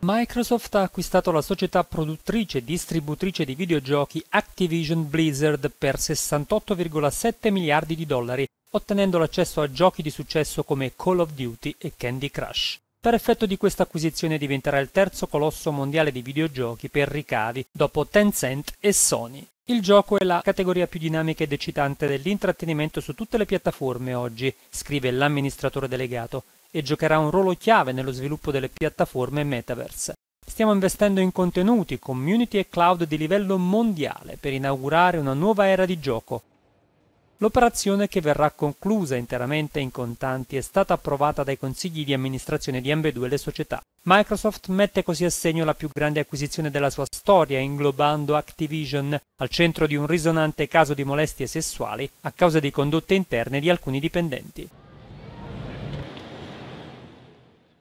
Microsoft ha acquistato la società produttrice e distributrice di videogiochi Activision Blizzard per 68,7 miliardi di dollari, ottenendo l'accesso a giochi di successo come Call of Duty e Candy Crush. Per effetto di questa acquisizione diventerà il terzo colosso mondiale di videogiochi per ricavi, dopo Tencent e Sony. Il gioco è la categoria più dinamica ed eccitante dell'intrattenimento su tutte le piattaforme oggi, scrive l'amministratore delegato, e giocherà un ruolo chiave nello sviluppo delle piattaforme metaverse. Stiamo investendo in contenuti, community e cloud di livello mondiale per inaugurare una nuova era di gioco, L'operazione che verrà conclusa interamente in contanti è stata approvata dai consigli di amministrazione di ambedue le società. Microsoft mette così a segno la più grande acquisizione della sua storia, inglobando Activision al centro di un risonante caso di molestie sessuali a causa di condotte interne di alcuni dipendenti.